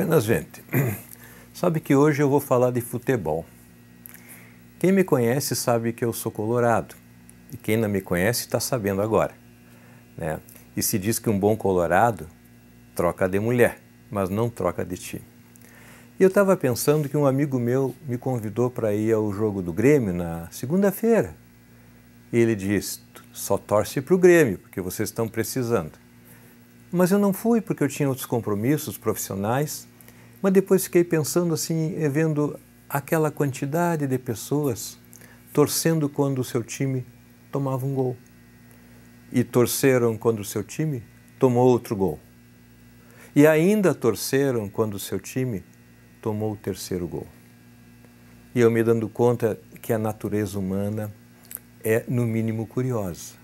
Buenas, gente. Sabe que hoje eu vou falar de futebol. Quem me conhece sabe que eu sou colorado. E quem não me conhece está sabendo agora. Né? E se diz que um bom colorado troca de mulher, mas não troca de time. E eu estava pensando que um amigo meu me convidou para ir ao jogo do Grêmio na segunda-feira. E ele disse: só torce para o Grêmio, porque vocês estão precisando. Mas eu não fui porque eu tinha outros compromissos profissionais mas depois fiquei pensando assim, eh, vendo aquela quantidade de pessoas torcendo quando o seu time tomava um gol. E torceram quando o seu time tomou outro gol. E ainda torceram quando o seu time tomou o terceiro gol. E eu me dando conta que a natureza humana é, no mínimo, curiosa.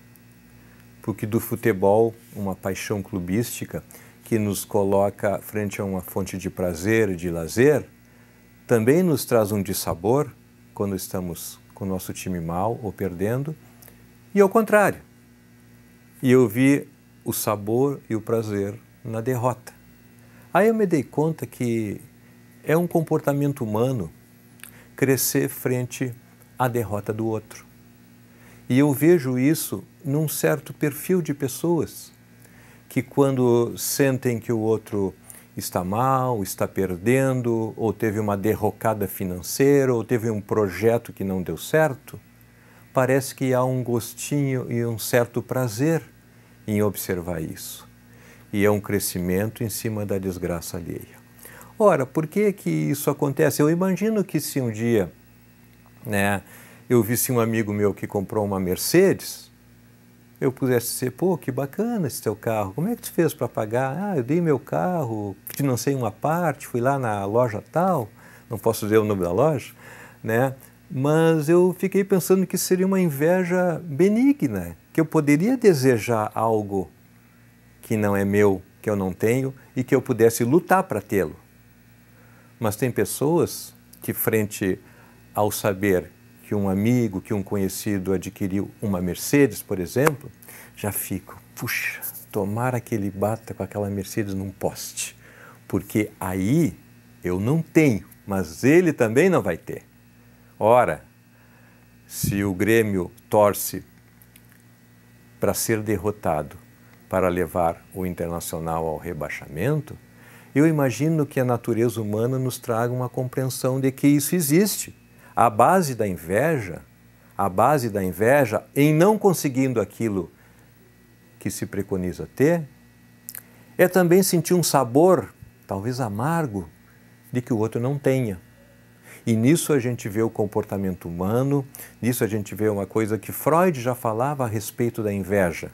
Porque do futebol, uma paixão clubística, que nos coloca frente a uma fonte de prazer e de lazer, também nos traz um dissabor quando estamos com o nosso time mal ou perdendo, e ao contrário. E eu vi o sabor e o prazer na derrota. Aí eu me dei conta que é um comportamento humano crescer frente à derrota do outro. E eu vejo isso num certo perfil de pessoas que quando sentem que o outro está mal, está perdendo, ou teve uma derrocada financeira, ou teve um projeto que não deu certo, parece que há um gostinho e um certo prazer em observar isso. E é um crescimento em cima da desgraça alheia. Ora, por que que isso acontece? Eu imagino que se um dia, né, eu visse um amigo meu que comprou uma Mercedes, eu pudesse dizer, pô, que bacana esse teu carro, como é que tu fez para pagar? Ah, eu dei meu carro, financei uma parte, fui lá na loja tal, não posso dizer o nome da loja, né? Mas eu fiquei pensando que seria uma inveja benigna, que eu poderia desejar algo que não é meu, que eu não tenho e que eu pudesse lutar para tê-lo. Mas tem pessoas que, frente ao saber que um amigo, que um conhecido adquiriu uma Mercedes, por exemplo, já fico, puxa, tomara que ele bata com aquela Mercedes num poste, porque aí eu não tenho, mas ele também não vai ter. Ora, se o Grêmio torce para ser derrotado, para levar o Internacional ao rebaixamento, eu imagino que a natureza humana nos traga uma compreensão de que isso existe a base da inveja, a base da inveja em não conseguindo aquilo que se preconiza ter, é também sentir um sabor, talvez amargo, de que o outro não tenha. E nisso a gente vê o comportamento humano, nisso a gente vê uma coisa que Freud já falava a respeito da inveja.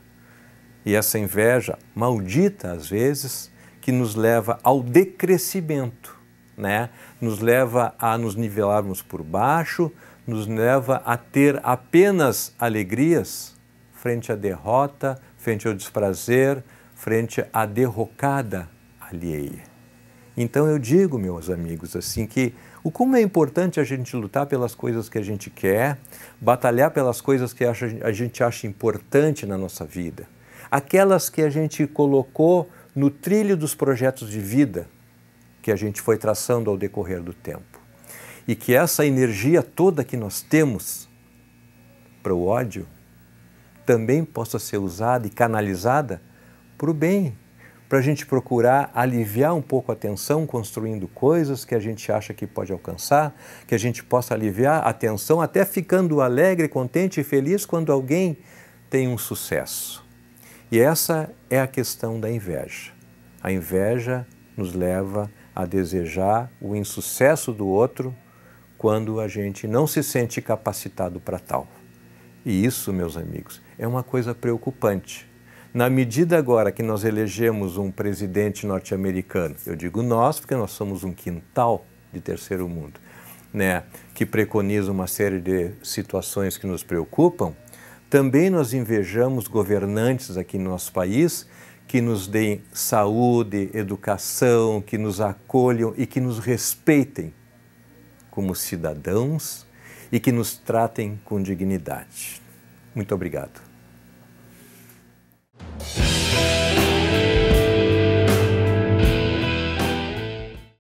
E essa inveja, maldita às vezes, que nos leva ao decrescimento né? Nos leva a nos nivelarmos por baixo, nos leva a ter apenas alegrias frente à derrota, frente ao desprazer, frente à derrocada alheia. Então eu digo, meus amigos, assim que o como é importante a gente lutar pelas coisas que a gente quer, batalhar pelas coisas que a gente acha importante na nossa vida, aquelas que a gente colocou no trilho dos projetos de vida, que a gente foi traçando ao decorrer do tempo. E que essa energia toda que nós temos para o ódio também possa ser usada e canalizada para o bem, para a gente procurar aliviar um pouco a tensão construindo coisas que a gente acha que pode alcançar, que a gente possa aliviar a tensão até ficando alegre, contente e feliz quando alguém tem um sucesso. E essa é a questão da inveja. A inveja nos leva a desejar o insucesso do outro quando a gente não se sente capacitado para tal. E isso, meus amigos, é uma coisa preocupante. Na medida agora que nós elegemos um presidente norte-americano, eu digo nós porque nós somos um quintal de terceiro mundo, né, que preconiza uma série de situações que nos preocupam, também nós invejamos governantes aqui no nosso país que nos deem saúde, educação, que nos acolham e que nos respeitem como cidadãos e que nos tratem com dignidade. Muito obrigado.